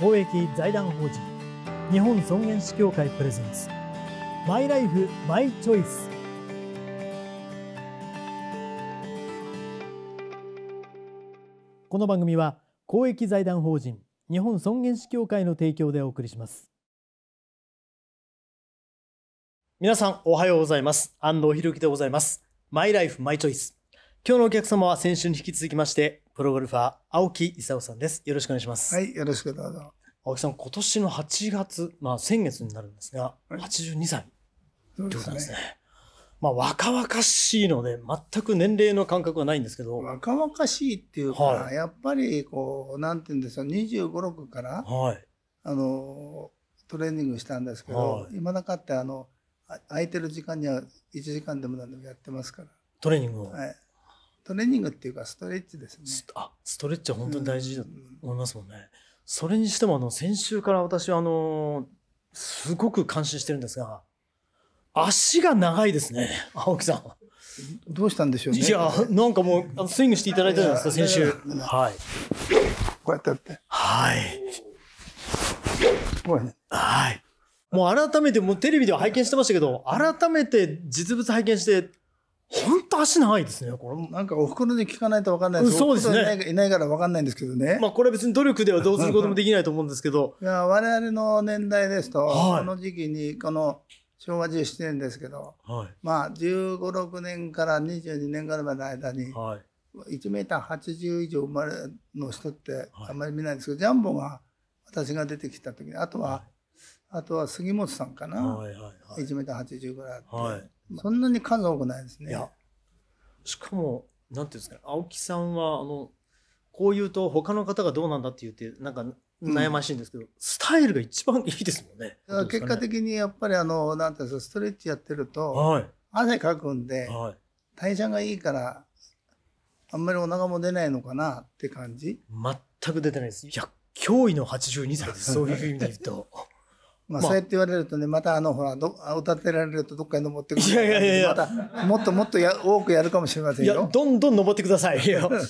公益財団法人日本尊厳死協会プレゼンツマイライフマイチョイスこの番組は公益財団法人日本尊厳死協会の提供でお送りします皆さんおはようございます安藤博之でございますマイライフマイチョイス今日のお客様は先週に引き続きましてプロゴルファー、青木勲さんです。よろしくお願いします。はい、よろしくどうぞ。青木さん、今年の8月、まあ先月になるんですが、はい、82歳ってことですね。まあ、若々しいので、全く年齢の感覚はないんですけど。若々しいっていうか、はい、やっぱり、こう、なんて言うんですか、25、6から、はい、あの、トレーニングしたんですけど、今だかって、あの、空いてる時間には1時間でも何でもやってますから。トレーニングをはい。トレーニングっていうかストレッチですね。あストレッチは本当に大事だと思いますもんね。うんそれにしてもあの先週から私はあのすごく感心してるんですが足が長いですね青木さん。どうしたんでしょうね。いやなんかもうあのスイングしていただいたじゃないですか先週。はい。こうやってやって。はい。ごいね。はい。もう改めて、もうテレビでは拝見してましたけど、改めて実物拝見して、本当足長いですね、これ。なんかお袋で聞かないと分かんないですそうですね。いないから分かんないんですけどね。まあこれ別に努力ではどうすることもできないと思うんですけど。いや、我々の年代ですと、はい、この時期に、この昭和17年ですけど、はい、まあ15、6年から22年ぐらいまでの間に、はい、1メーター80以上生まれの人ってあんまり見ないんですけど、ジャンボが私が出てきた時に、あとは、あとは杉本さんかな。はいはいはい、1メーター80ぐらいあって。はいそんなに数多くないですね。いや、しかも、なんていうんですか、青木さんは、あの、こう言うと他の方がどうなんだって言って、なんか悩ましいんですけど、うん、スタイルが一番いいですもんね。結果的にやっぱりあの、なんていうんですか、ストレッチやってると、はい、汗かくんで、はい、代謝がいいから、あんまりお腹も出ないのかなって感じ全く出てないです。いや、驚異の82歳です。そういう意味で言うと。まあ、そうやって言われるとねまたあのほらど歌ってられるとどっかに登ってくるいやいやいやまたもっともっとや多くやるかもしれませんよいやどんどん登ってくださいよ。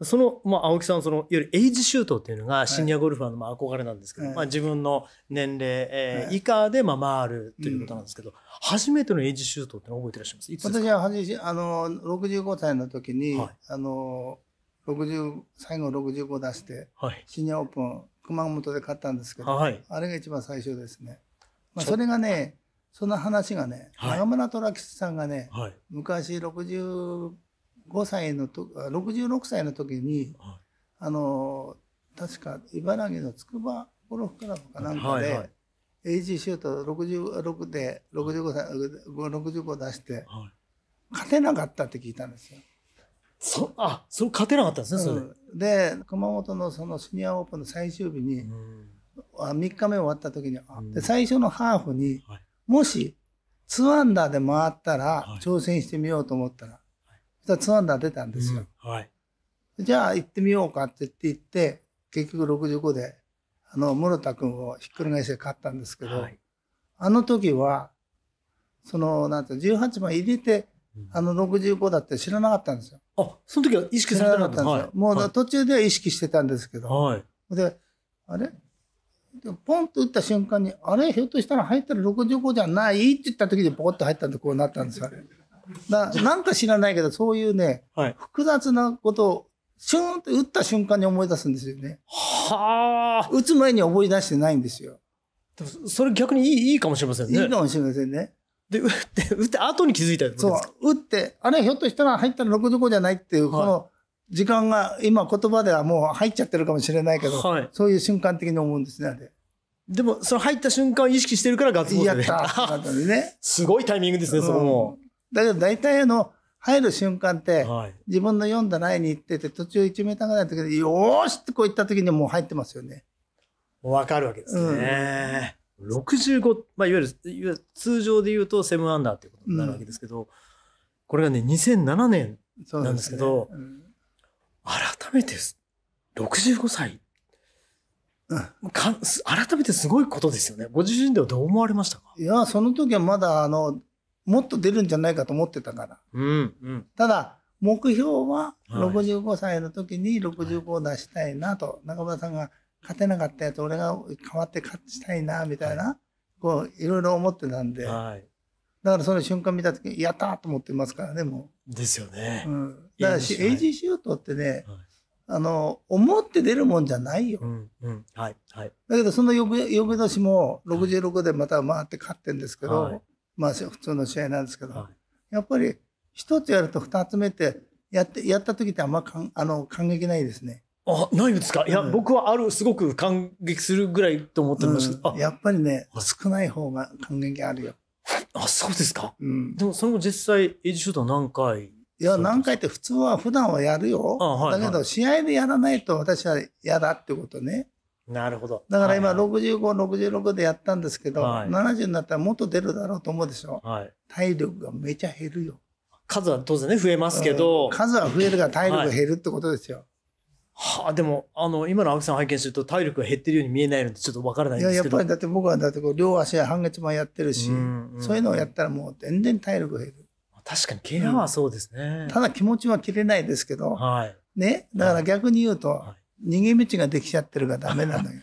その、まあ、青木さんそのいわゆるエイジシュートっていうのがシニアゴルファーのまあ憧れなんですけど、はい、まあ、自分の年齢、えー、以下でまあ回るということなんですけど、うん、初めてのエイジシュートって覚えてらっしゃいます私は初あの65歳の時に、はい、あの60最後65出して、シニアオープン熊本で買ったんですけど、はい、あれが一番最初ですね。まあ、それがねその話がね、はい、長村寅吉さんがね、はい、昔65歳のと66歳の時に、あの確か茨城のつくばゴルフクラブかなんかで、はいはい、AG シュート66で65歳65出して、勝てなかったって聞いたんですよ。そあそう勝てなかったんですね、それで。で、熊本のそのシニアオープンの最終日に、あ3日目終わった時に、で最初のハーフに、はい、もし2アンダーで回ったら、挑戦してみようと思ったら、はい、2アンダー出たんですよ。うん、はい、じゃあ行ってみようかって言って行って、結局65で、あの、室田君をひっくり返して勝ったんですけど、はい、あの時は、その、なんて、18番入れて、あの65だって知らなかったんですよ。あ、その時は意識されなかったんですよ。はい、もう途中では意識してたんですけど。はい、で、あれポンと打った瞬間に、あれひょっとしたら入ったら65じゃないって言った時にポコッと入ったんでこうなったんですよ。だなんか知らないけど、そういうね、はい、複雑なことを、シューンって打った瞬間に思い出すんですよね。はあ。打つ前に思い出してないんですよ。それ逆にいいいいかもしれませんね。いいかもしれませんね。で、打って、打って後に気づいたそう。打って、あれひょっとしたら入ったら65じゃないっていう、この時間が、今言葉ではもう入っちゃってるかもしれないけど、はい、そういう瞬間的に思うんですね、あれ。でも、その入った瞬間を意識してるからガッツポーズ、ね、やった。ね、すごいタイミングですね、そこも。だけど大体あの、入る瞬間って、自分の読んだラインに行ってて、途中1メーターぐらいの時で、よーしってこういった時にもう入ってますよね。わかるわけですね。うん65、まあ、いわゆるいわゆる通常で言うと7アンダーということになるわけですけど、うん、これがね2007年なんですけど、ねうん、改めて65歳、うん、か改めてすごいことですよねご自身ではどう思われましたかいやその時はまだあのもっと出るんじゃないかと思ってたから、うんうん、ただ目標は65歳の時に65を出したいなと、はい、中村さんが勝てなかったやつ俺が代わって勝ちたいなみたいな、はい、こういろいろ思ってたんで、はい、だからその瞬間見た時やったと思ってますからねもう。ですよね。うん、だからし AG シュートってね、はい、あの思って出るもんじゃないよ。うんうんはいはい、だけどその翌翌年も66でまた回って勝ってるんですけど、まあ普通の試合なんですけど、やっぱり一つやると二つ目ってやってやった時ってあんまかんあの感激ないですね。あ、ないですかいや、うん、僕はある、すごく感激するぐらいと思ってます、うん、やっぱりね、少ない方が感激あるよ。あ、そうですか、うん、でもそれも実際、エイジシュート何回いや、何回って普通は、普段はやるよ。はい、だけど、試合でやらないと私は嫌だってことね。なるほど。だから今、65、66でやったんですけど、はい、70になったらもっと出るだろうと思うでしょ。はい、体力がめちゃ減るよ。数は当然ね、増えますけど。数は増えるが体力減るってことですよ。はあ、でも、あの、今の青木さん拝見すると体力が減ってるように見えないのでちょっとわからないですけど。いや、やっぱりだって僕はだってこう両足や半月板やってるし、うんうん、そういうのをやったらもう全然体力が減る。確かに怪我はそうですね、うん、ただ気持ちは切れないですけど、はい、ね、だから逆に言うと、はい、逃げ道ができちゃってるからダメなのよ。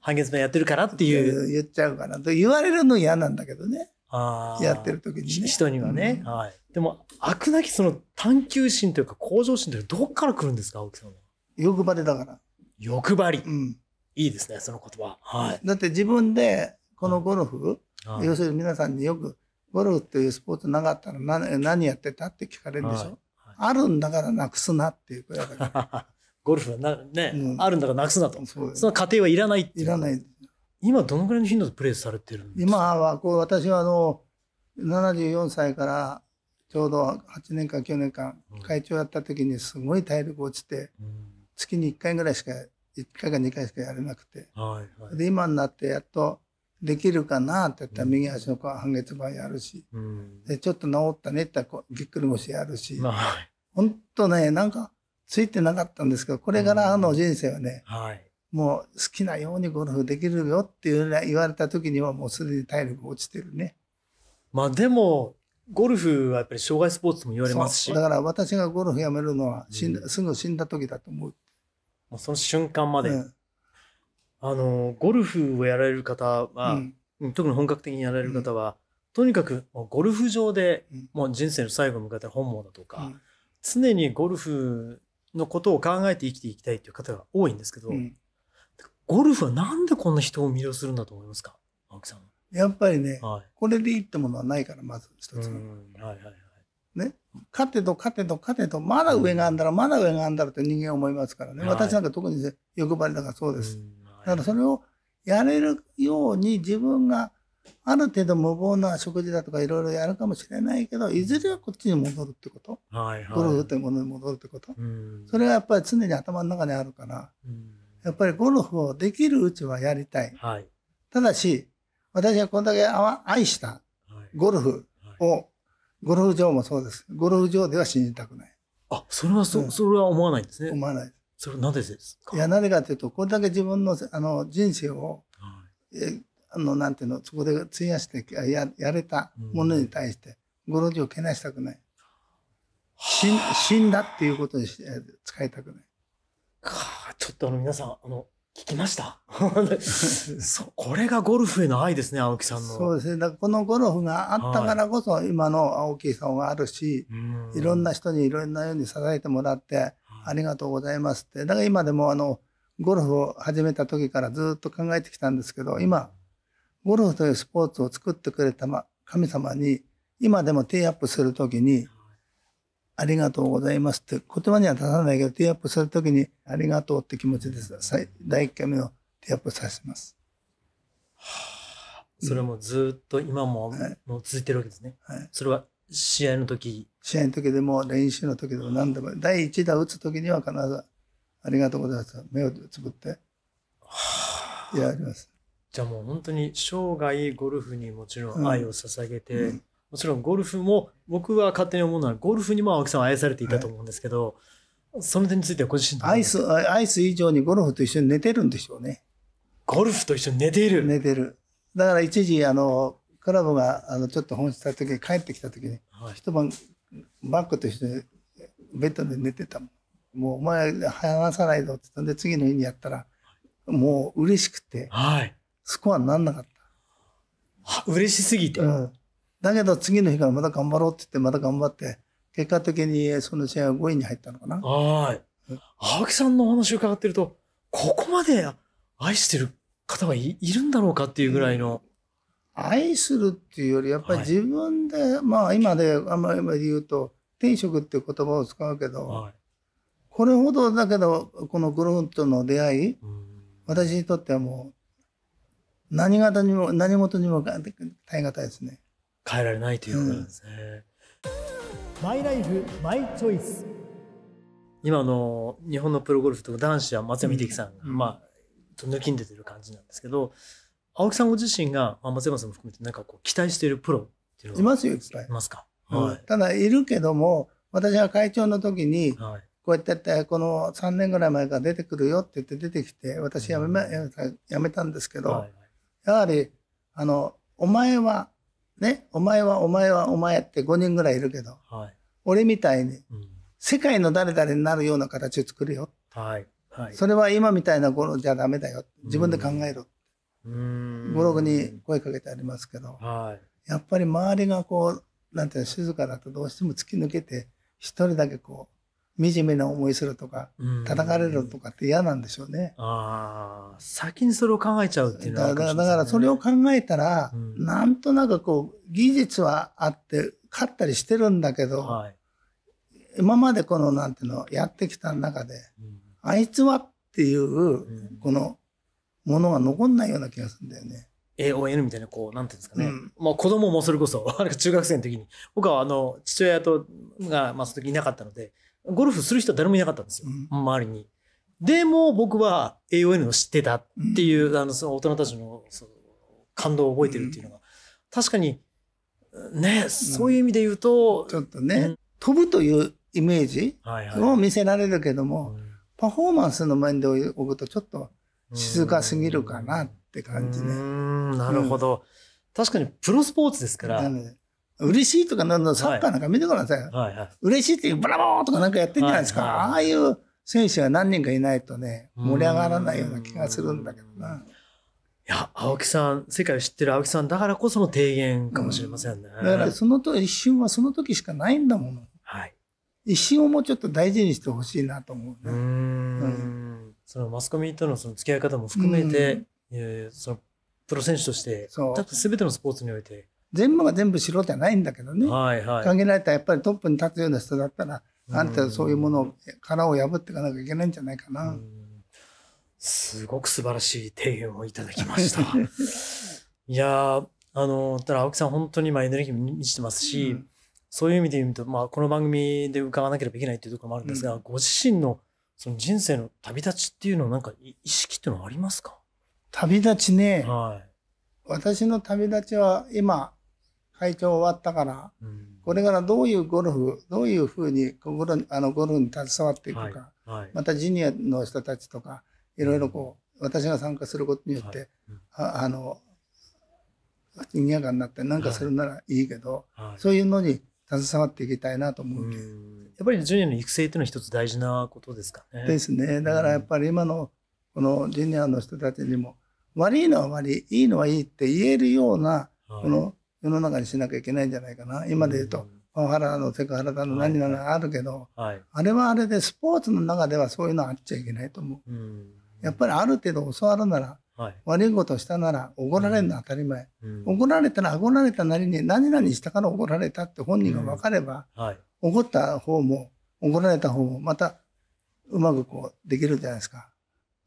半月板やってるからっていう。言っちゃうから。と言われるの嫌なんだけどね。やってる時にね。人にはね、うん、はい。でも、飽くなきその探求心というか向上心というかどっから来るんですか、青木さんは。欲張りだから。欲張り、うん、いいですね、その言葉。はい、だって自分で、このゴルフ、はい、要するに皆さんによく、ゴルフというスポーツなかったら何何やってたって聞かれるでしょ、はいはい、あるんだからなくすなっていうこだから。ゴルフはな、ね、うん、あるんだからなくすなと。その過程はいらないいらない。今どのぐらいの頻度でプレーされてるんですか今は、こう、私はあの、74歳からちょうど8年間、9年間、会長やった時にすごい体力落ちて、うん月に1回ぐらいしか、1回か2回しかやれなくて。はいはい、で、今になってやっと、できるかなって言ったら右足の半月板やるし、うん、でちょっと治ったねって言ったらぎっくり腰やるし、はい、ほんとね、なんかついてなかったんですけど、これからの人生はね、うんはい、もう好きなようにゴルフできるよっていう言われた時にはもうすでに体力落ちてるね。まあでも、ゴルフはやっぱり障害スポーツも言われますし。だから私がゴルフやめるのは、うん、すぐ死んだ時だと思う。もうその瞬間まで、うん、あのゴルフをやられる方は、うん、特に本格的にやられる方は、とにかくゴルフ場で、もう人生の最後を迎えた本望だとか、常にゴルフのことを考えて生きていきたいという方が多いんですけど、ゴルフはなんでこんな人を魅了するんだと思いますか青木さんやっぱりね、はい、これでいいってものはないからまず一つ、ははいはい勝てど勝てど勝てどまだ上があんだら、まだ上があんだらって人間は思いますからね、はい、私なんか特に欲張りだからそうです、はい、だからそれをやれるように自分がある程度無謀な食事だとかいろいろやるかもしれないけどいずれはこっちに戻るってこと、はいはい、ゴルフってものに戻るってこと、それがやっぱり常に頭の中にあるから、やっぱりゴルフをできるうちはやりたい、はい、ただし私はこんだけ愛したゴルフを、ゴルフ場もそうです。ゴルフ場では信じたくない。あ、それはそ、うん、それは思わないんですね。思わない。それはなぜですかいや、なぜかというと、これだけ自分のあの人生を、はい、えあの、なんていうの、そこで費やしてややれたものに対して、ゴルフ場をけなしたくない。死んだっていうことに使いたくない。かちょっとあの皆さん、あの、聞きました そこれがゴルフへの愛ですね青木さんのそうですねだからこのゴルフがあったからこそ今の青木さんがあるし、はい、いろんな人にいろんなように支えてもらってありがとうございますってだから今でもあのゴルフを始めた時からずっと考えてきたんですけど今ゴルフというスポーツを作ってくれた、神様に今でもテイアップする時にありがとうございますって言葉には出さないけど、ティーアップするときに、ありがとうって気持ちです。第一回目のティーアップさせます。それもずっと今も,、もう続いてるわけですね。はい、それは試合の時試合の時でも練習の時でも何でも、第一打打つときには必ず、ありがとうございます。目をつぶって、やります。はあ、じゃあもう本当に生涯ゴルフにもちろん愛を捧げて、うんうんもちろんゴルフも、僕は勝手に思うのは、ゴルフにも青木さんは愛されていたと思うんですけど、はい、その点についてはご自身アイス、アイス以上にゴルフと一緒に寝てるんでしょうね。ゴルフと一緒に寝ている寝てる。だから一時、あの、クラブが、あの、ちょっと本した時に帰ってきた時に、はい、一晩、バッグと一緒にベッドで寝てたもん。もうお前話さないぞって言ったんで、次の日にやったら、もう嬉しくて、はい、スコアになんなかった。嬉しすぎて、うん、だけど次の日からまた頑張ろうって言って、また頑張って、結果的にその試合は5位に入ったのかな。はい。青木さんのお話を伺ってると、ここまで愛してる方がいるんだろうかっていうぐらいの。うん、愛するっていうより、やっぱり自分で、はい、まあ今で、あんまり言うと、天職っていう言葉を使うけど、はい、これほどだけど、このグループとの出会い、私にとってはもう、何事にも、何事にも耐え難いですね。変えられないということなんですね。マイライフマイチョイス今の日本のプロゴルフと男子は松山英樹さんうん、まあ、と抜きんでてる感じなんですけど青木さんご自身が、まあ、松山さんも含めてなんかこう期待しているプロっていうのはいますよいっぱい。いますか、うんはい、ただいるけども私は会長の時に、はいこうやっててこの3年ぐらい前から出てくるよって言って出てきて私辞め,、うん、めたんですけど、はいはい、やはりあのお前はね、お前はお前はお前って5人ぐらいいるけど、はい、俺みたいに世界の誰々になるような形を作るよ。はいはい、それは今みたいな頃じゃダメだよ。自分で考えろ。うんブログに声かけてありますけど、はい、やっぱり周りがこう、なんていうの、静かだとどうしても突き抜けて、一人だけこう、惨めな思いするとか、叩かれるとかって嫌なんでしょうね。うん、ああ、先にそれを考えちゃうっていうのは、ね、だからそれを考えたら、うん、なんとなくこう、技術はあって、勝ったりしてるんだけど、はい、今までこの、なんていうの、やってきた中で、うん、あいつはっていう、この、ものが残んないような気がするんだよね。AON みたいな、こう、なんていうんですかね。うん、まあ子供もそれこそ、中学生の時に、僕はあの、父親と、が、まあその時いなかったので、ゴルフする人誰もいなかったんですよ、うん、周りに。でも僕は AON を知ってたっていう、うん、あのその大人たちのその感動を覚えてるっていうのが、うん、確かにねそういう意味で言うと、ちょっとね、飛ぶというイメージを見せられるけども、はいはい、パフォーマンスの面でおくとちょっと静かすぎるかなって感じね。なるほど、確かにプロスポーツですから、ね、嬉しいとかなんだ、サッカーなんか見てください。はいはい、嬉しいっていう、ブラボーとかなんかやってんじゃないですか。はいはい、ああいう選手が何人かいないとね、盛り上がらないような気がするんだけどな。いや、青木さん、世界を知ってる青木さんだからこその提言かもしれませんね。うん、だからそのと一瞬はその時しかないんだもの。はい。一瞬をもうちょっと大事にしてほしいなと思う、ね、うんそのマスコミとのその付き合い方も含めて、うん、そのプロ選手として、そう。だって全てのスポーツにおいて、全部が全部人じゃないんだけどね、はいはい、限られたやっぱりトップに立つような人だったらあんたそういうものを殻を破っていかなきゃいけないんじゃないかな。すごく素晴らしい提言をいただきました。いやあのただ青木さん本当に今エネルギーに満ちてますし、うん、そういう意味で言うと、まあ、この番組で伺わなければいけないというところもあるんですが、うん、ご自身のその人生の旅立ちっていうのなんか意識っていうのはありますか旅立ちね、はい、私の旅立ちは今会長終わったから、うん、これからどういうゴルフ、どういうふうに心あのゴルフに携わっていくか、はいはい、またジュニアの人たちとか、いろいろこう、私が参加することによって、はい、あの、賑やかになってなんかするならいいけど、そういうのに携わっていきたいなと思うけど、やっぱりジュニアの育成っていうのは一つ大事なことですかね。ですね。だからやっぱり今のこのジュニアの人たちにも、悪いのは悪い、いいのはいいって言えるような、この世の中にしなきゃいけないんじゃないかな。今で言うと、パワハラのセクハラだの何々があるけど、はい、あれはあれでスポーツの中ではそういうのあっちゃいけないと思う。やっぱりある程度教わるなら、はい、悪いことしたなら怒られるのは当たり前、怒られたら怒られたなりに何々したから怒られたって本人が分かれば、はい、怒った方も怒られた方もまたうまくこうできるじゃないですか。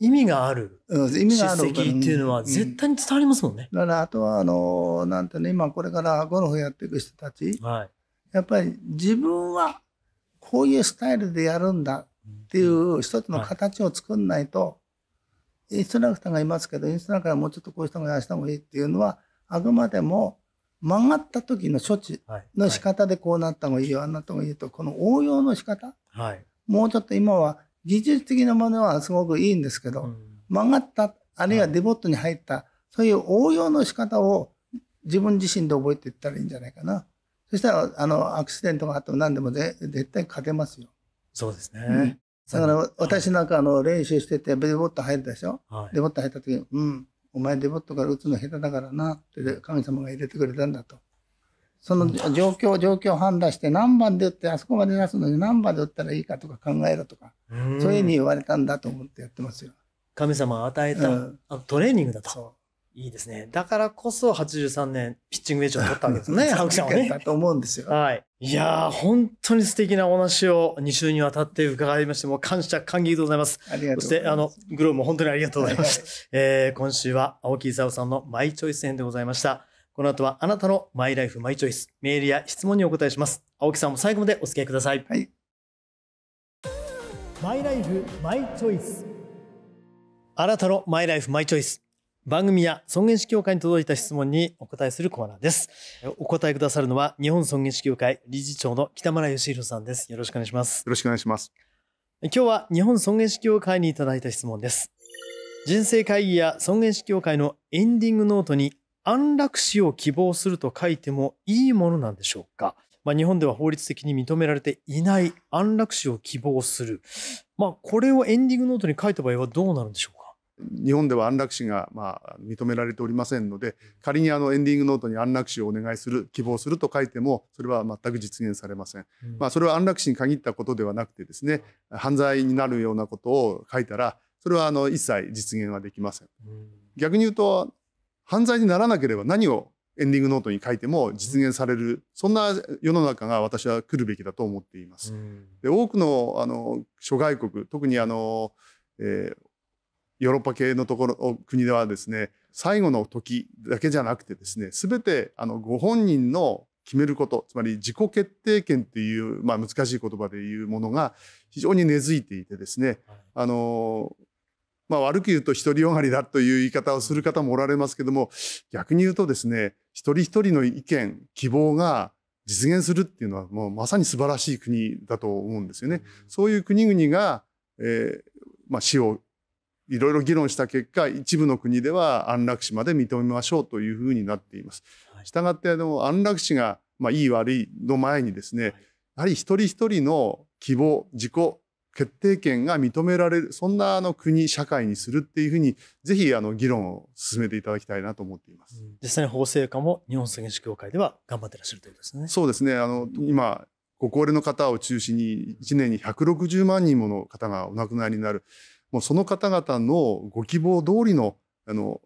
意味がある出席っていうのは絶対に伝わりますもんね。うん、だからあとはあのなんてね今これからゴルフやっていく人たち、はい、やっぱり自分はこういうスタイルでやるんだっていう一つの形を作んないと、はい、インストラクターがいますけどインストラクターはもうちょっとこうした方がやらした方がいいっていうのはあくまでも曲がった時の処置の仕方でこうなった方がいいよ、あんなった方がいいとこの応用の仕方、はい、もうちょっと今は技術的なものはすごくいいんですけど、うん、曲がった、あるいはデボットに入った、はい、そういう応用の仕方を自分自身で覚えていったらいいんじゃないかな。そしたら、あの、アクシデントがあっても何でもぜ絶対勝てますよ。そうですね。うん、だから、私なんかあの練習してて、デボット入るでしょ、はい、デボット入った時に、うん、お前デボットから打つの下手だからなって神様が入れてくれたんだと。その状況、状況を判断して、何番で打って、あそこまで出すのに何番で打ったらいいかとか考えろとか、そういうふうに言われたんだと思ってやってますよ。神様与えた、うん、トレーニングだと。いいですね。だからこそ83年、ピッチングウェッジを取ったわけですね、青木さんはね。と思うんですよ。はい。いやー、本当に素敵なお話を2週にわたって伺いまして、もう感謝感激でございます。ありがとうございます。そして、あの、グローブも本当にありがとうございました。えー、今週は青木功さんのマイチョイス編でございました。この後はあなたのマイライフマイチョイス、メールや質問にお答えします。青木さんも最後までお付き合いください。はい。マイライフマイチョイス。あなたのマイライフマイチョイス。番組や尊厳死協会に届いた質問にお答えするコーナーです。お答えくださるのは日本尊厳死協会理事長の北村義弘さんです。よろしくお願いします。よろしくお願いします。今日は日本尊厳死協会にいただいた質問です。人生会議や尊厳死協会のエンディングノートに安楽死を希望すると書いてもいいものなんでしょうか、まあ、日本では法律的に認められていない安楽死を希望する、まあ、これをエンディングノートに書いた場合はどうなるんでしょうか日本では安楽死がまあ認められておりませんので仮にあのエンディングノートに安楽死をお願いする希望すると書いてもそれは全く実現されません、うん、まあ、それは安楽死に限ったことではなくてですね犯罪になるようなことを書いたらそれはあの一切実現はできません、うん、逆に言うと犯罪にならなければ何をエンディングノートに書いても実現されるそんな世の中が私は来るべきだと思っています。で多くのあの諸外国特にあの、えー、ヨーロッパ系のところ国ではですね最後の時だけじゃなくてですね全てあのご本人の決めることつまり自己決定権という、まあ、難しい言葉で言うものが非常に根付いていてですね、あのまあ、悪く言うと独りよがりだという言い方をする方もおられますけども逆に言うとですね一人一人の意見希望が実現するっていうのはもうまさに素晴らしい国だと思うんですよね。そういう国々が、えー、まあ、死をいろいろ議論した結果一部の国では安楽死まで認めましょうというふうになっています。したがってあの安楽死が、まあ、いい悪いの前にですねやはり一人一人の希望自己決定権が認められるそんなあの国社会にするっていうふうにぜひあの議論を進めていただきたいなと思っています、実際に法制化も日本選手協会では頑張ってらっしゃるということですね。そうですねあの、今ご高齢の方を中心に1年に160万人もの方がお亡くなりになるもうその方々のご希望通りのあの、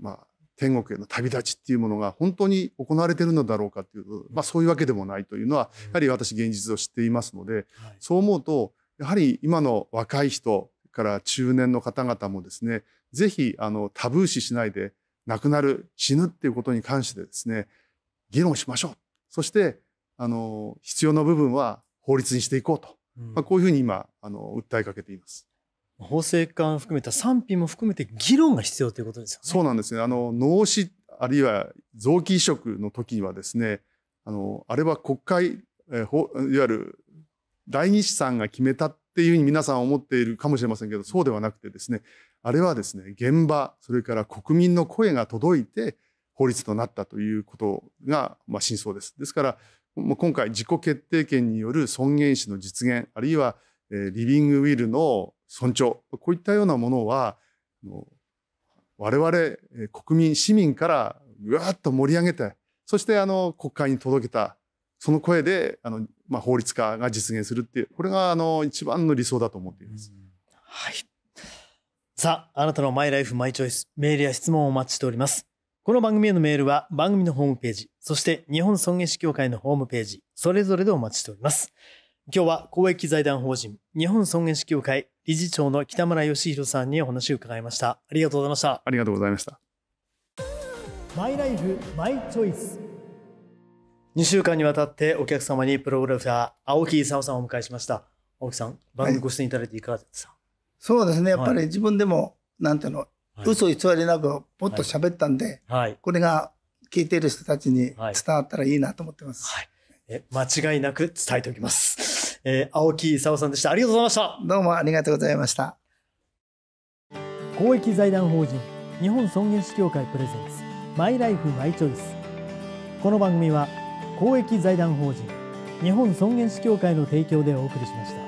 まあ、天国への旅立ちっていうものが本当に行われてるのだろうかというと、まあ、そういうわけでもないというのはやはり私現実を知っていますので、はい、そう思うとやはり今の若い人から中年の方々もですねぜひあのタブー視しないで亡くなる死ぬっていうことに関してですね議論しましょうそしてあの必要な部分は法律にしていこうと、うん、まあ、こういうふうに今あの訴えかけています。法制化含めた賛否も含めて議論が必要ということですよね。そうなんですね。あの脳死あるいは臓器移植の時にはですね、あのあれは国会えー、いわゆる代議士さんが決めたっていうふうに皆さん思っているかもしれませんけどそうではなくてですねあれはですね現場それから国民の声が届いて法律となったということが、まあ、真相です。ですから今回自己決定権による尊厳死の実現あるいはリビングウィルの尊重こういったようなものは我々国民市民からぐわっと盛り上げてそしてあの国会に届けたその声であの、まあ、法律化が実現するっていうこれがあの一番の理想だと思っています。はい、さああなたのマイライフマイチョイスメールや質問をお待ちしております。この番組へのメールは番組のホームページそして日本尊厳死協会のホームページそれぞれでお待ちしております。今日は公益財団法人日本尊厳死協会理事長の北村義弘さんにお話を伺いましたありがとうございましたありがとうございましたマイライフマイチョイス2週間にわたってお客様にプログラファー青木功さんをお迎えしました青木さん番組ご出演いただいていかがですか、はい、そうですねやっぱり自分でも、はい、なんていうの、嘘偽りなくもっと喋ったんで、はい、これが聞いている人たちに伝わったらいいなと思ってます、はいえ間違いなく伝えておきます、えー、青木功さんでしたありがとうございましたどうもありがとうございました公益財団法人日本尊厳死協会プレゼンツマイライフマイチョイスこの番組は公益財団法人日本尊厳死協会の提供でお送りしました。